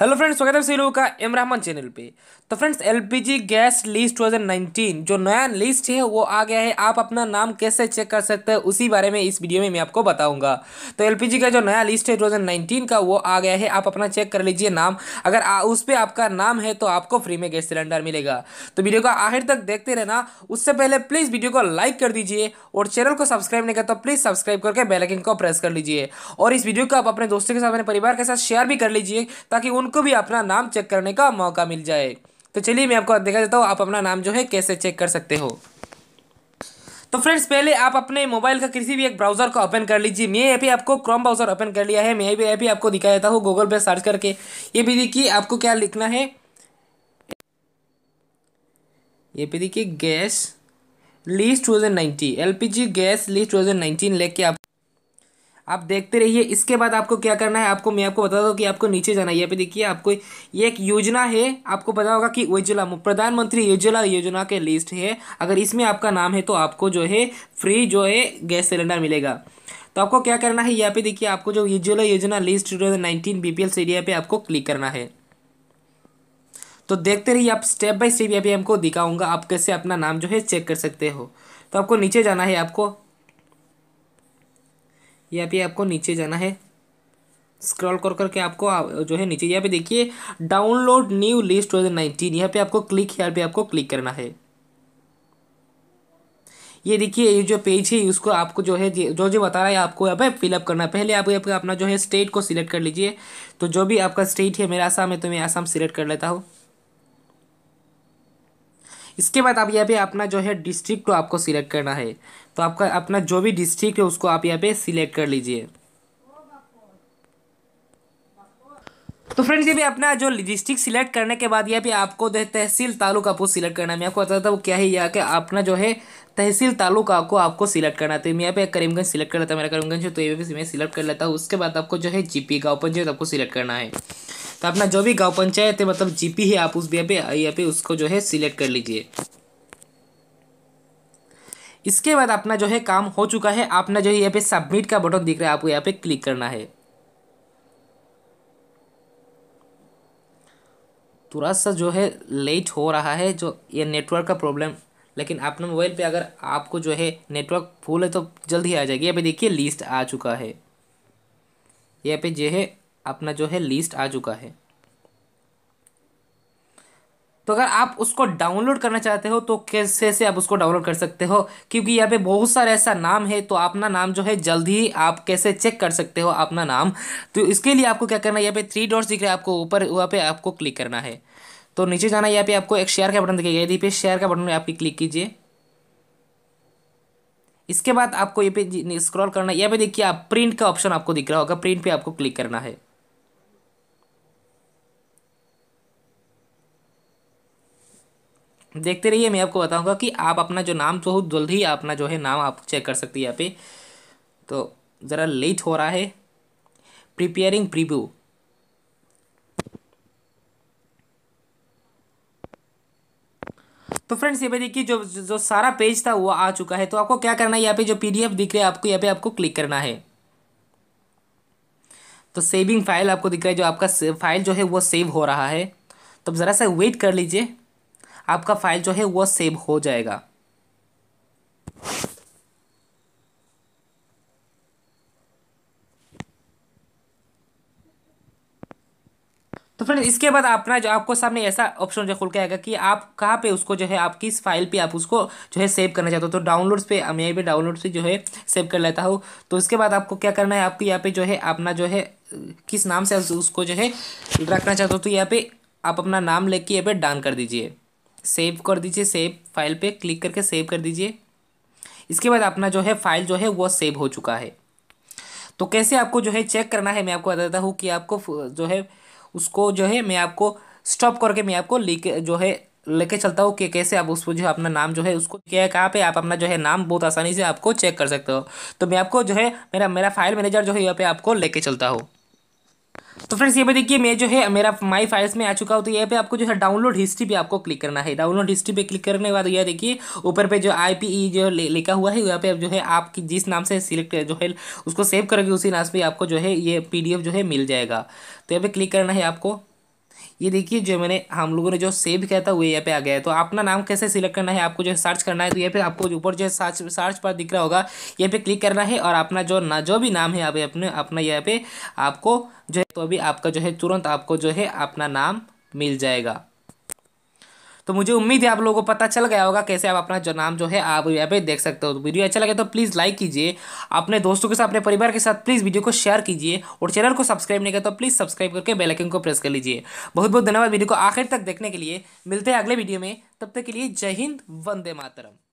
hello friends स्वागत है sero का इमरहमान चैनल पे तो फ्रेंड्स एलपीजी गैस लिस्ट 2019 जो नया लिस्ट है वो आ गया है आप अपना नाम कैसे चेक कर सकते हैं उसी बारे में इस वीडियो में मैं आपको बताऊंगा तो एलपीजी का जो नया लिस्ट है 2019 का वो आ गया है आप अपना चेक कर लीजिए नाम अगर आ, उस पर आपका नाम है तो आपको फ्री में गैस सिलेंडर मिलेगा तो वीडियो का आखिर तक देखते रहना उससे पहले प्लीज़ वीडियो को लाइक कर दीजिए और चैनल को सब्सक्राइब नहीं करता तो प्लीज़ सब्सक्राइब करके बेलाइकिन को प्रेस कर लीजिए और इस वीडियो को आप अपने दोस्तों के साथ अपने परिवार के साथ शेयर भी कर लीजिए ताकि उन उनको भी अपना नाम चेक करने का मौका मिल जाए तो चलिए मैं आपको दिखा देता हूँ आप अपना नाम जो है कैसे चेक कर सकते हो तो फ्रेंड्स पहले आप अपने मोबाइल का किसी भी एक ब्राउज़र को ओपन कर लीजिए मैं ये भी आपको क्रोम ब्राउज़र ओपन कर लिया है मैं भी ये भी आपको दिखा देता हूँ गूगल पे सर्च करके ये भी देखिए आपको क्या लिखना है ये भी देखिए gas list two thousand nineteen L P G gas list two thousand nineteen लेके आप आप देखते रहिए इसके बाद आपको क्या करना है आपको मैं आपको बता दूँ कि आपको नीचे जाना है यहाँ पे देखिए आपको ये एक योजना है आपको पता होगा कि उज्ज्वला प्रधानमंत्री उज्ज्वला योजना के लिस्ट है अगर इसमें आपका नाम है तो आपको जो है फ्री जो है गैस सिलेंडर मिलेगा तो आपको क्या करना है यहाँ पे देखिए आपको जो Ujjwala Yojana list two thousand nineteen B area पे आपको क्लिक करना है तो देखते रहिए आप स्टेप बाय स्टेप यहाँ पे हमको दिखाऊंगा आप कैसे अपना नाम जो है चेक कर सकते हो तो आपको नीचे जाना है आपको यहाँ पे आपको नीचे जाना है स्क्रॉल कर करके आपको जो है नीचे यहाँ पे देखिए download new list two nineteen यहाँ पे आपको क्लिक यहाँ पे आपको क्लिक करना है ये देखिए ये जो पेज है उसको आपको जो है जो जो बता रहा है आपको यहाँ पे फिलअप करना पहले आप यहाँ पे अपना जो है स्टेट को सिलेक्ट कर लीजिए तो जो भी आपका स्टेट है मेरा आसाम है तो मैं आसाम सिलेक्ट कर लेता हूँ इसके बाद आप यहाँ पे अपना जो है डिस्ट्रिक्ट को आपको सिलेक्ट करना है तो आपका अपना जो भी डिस्ट्रिक्ट है उसको आप यहाँ पे सिलेक्ट कर लीजिए तो फ्रेंड्स ये भी अपना जो डिस्ट्रिक्ट सिलेक्ट करने के बाद यहाँ पे आपको जो है तहसील तालुका आपको सिलेक्ट करना है मैं आपको बताता हूँ क्या है यहाँ के अपना जो है तहसील तालुका को आपको सिलेक्ट करना है तो मैं यहाँ पे करीमगंज सिलेक्ट कर लेता हूँ मेरा करीमगंज तो ये भी मैं सिलेक्ट कर लेता हूँ उसके बाद आपको जो है जीपी का ओपन जो है तो आपको सिलेक्ट करना है तो अपना जो भी गांव पंचायत है मतलब जीपी है आप उस भी पे या पे उसको जो है सिलेक्ट कर लीजिए इसके बाद अपना जो है काम हो चुका है आपने जो है यहाँ पे सबमिट का बटन दिख रहा है आपको यहाँ पे क्लिक करना है थोड़ा सा जो है लेट हो रहा है जो ये नेटवर्क का प्रॉब्लम लेकिन अपने मोबाइल पे अगर आपको जो है नेटवर्क फुल है तो जल्द ही आ जाएगी यहाँ पे देखिए लिस्ट आ चुका है यहाँ पे जो है अपना जो है लिस्ट आ चुका है तो अगर आप उसको डाउनलोड करना चाहते हो तो कैसे से आप उसको डाउनलोड कर सकते हो क्योंकि यहाँ पे बहुत सारा ऐसा नाम है तो अपना नाम जो है जल्दी ही आप कैसे चेक कर सकते हो अपना नाम तो इसके लिए आपको क्या करना है यहाँ पे थ्री डॉट्स दिख रहे हैं आपको ऊपर वहाँ पे आपको क्लिक करना है तो नीचे जाना यहाँ पे आपको एक शेयर का बटन दिखेगा यदि पे शेयर का बटन आपकी क्लिक कीजिए इसके बाद आपको ये पे स्क्रॉल करना यहाँ पे देखिए आप प्रिंट का ऑप्शन आपको दिख रहा होगा प्रिंट पे आपको क्लिक करना है देखते रहिए मैं आपको बताऊंगा कि आप अपना जो नाम बहुत जल्द ही अपना जो है नाम आप चेक कर सकते है यहाँ पे तो ज़रा लेट हो रहा है प्रिपेयरिंग प्रीव्यू तो फ्रेंड्स ये पे देखिए जो जो सारा पेज था वो आ चुका है तो आपको क्या करना है यहाँ पे जो पीडीएफ दिख रहा है आपको यहाँ पे आपको क्लिक करना है तो सेविंग फाइल आपको दिख रहा है जो आपका फाइल जो है वो सेव हो रहा है तो ज़रा सा वेट कर लीजिए आपका फाइल जो है वो सेव हो जाएगा तो फ्रेंड इसके बाद अपना जो आपको सामने ऐसा ऑप्शन जो खुल के आएगा कि आप कहाँ पे उसको जो है आप किस फाइल पे आप उसको जो है सेव करना चाहते हो तो डाउनलोड्स पे मैं यहाँ डाउनलोड्स पे जो है सेव कर लेता हूँ तो इसके बाद आपको क्या करना है आपको यहाँ पे जो है अपना जो है किस नाम से उसको जो है रखना चाहते हो तो यहाँ पे आप अपना नाम लेके यहाँ पे डान कर दीजिए सेव कर दीजिए सेव फाइल पे क्लिक करके सेव कर दीजिए इसके बाद अपना जो है फाइल जो है वो सेव हो चुका है तो कैसे आपको जो है चेक करना है मैं आपको बताता हूँ कि आपको जो है उसको जो है मैं आपको स्टॉप करके मैं आपको लेके जो है लेके चलता हूँ कि कैसे आप उसको जो है अपना नाम जो है उसको क्या है कहाँ पर आप अपना जो है नाम बहुत आसानी से आपको चेक कर सकते हो तो मैं आपको जो है मेरा मेरा फाइल मैनेजर जो है यहाँ पे आपको लेके चलता हूँ तो फ्रेंड्स ये भी देखिए मैं जो है मेरा माई फाइल्स में आ चुका हूँ तो यहाँ पे आपको जो है डाउनलोड हिस्ट्री पे आपको क्लिक करना है डाउनलोड हिस्ट्री पे क्लिक करने के बाद यह देखिए ऊपर पे जो आईपीई e जो लिखा हुआ है यहाँ पे जो है आपकी जिस नाम से सिलेक्ट जो है उसको सेव करोगे उसी नाम से आपको जो है ये पी जो है मिल जाएगा तो यहाँ पे क्लिक करना है आपको ये देखिए जो मैंने हम लोगों ने जो सेव किया था वो यहाँ पे आ गया है तो अपना नाम कैसे सिलेक्ट करना है आपको जो सर्च करना है तो यहाँ पे आपको ऊपर जो सर्च सर्च पर दिख रहा होगा यहाँ पे क्लिक करना है और अपना जो ना जो भी नाम है अभी अपने अपना यहाँ पे आपको जो है तो अभी आपका जो है तुरंत आपको जो है अपना नाम मिल जाएगा तो मुझे उम्मीद है आप लोगों को पता चल गया होगा कैसे आप अपना जो नाम जो है आप यहाँ पे देख सकते हो तो वीडियो अच्छा लगे तो प्लीज़ लाइक कीजिए अपने दोस्तों के साथ अपने परिवार के साथ प्लीज़ वीडियो को शेयर कीजिए और चैनल को सब्सक्राइब नहीं किया तो प्लीज़ सब्सक्राइब करके बेलाइकन को प्रेस कर लीजिए बहुत बहुत धन्यवाद वीडियो को आखिर तक देखने के लिए मिलते हैं अगले वीडियो में तब तक के लिए जय हिंद वंदे मातरम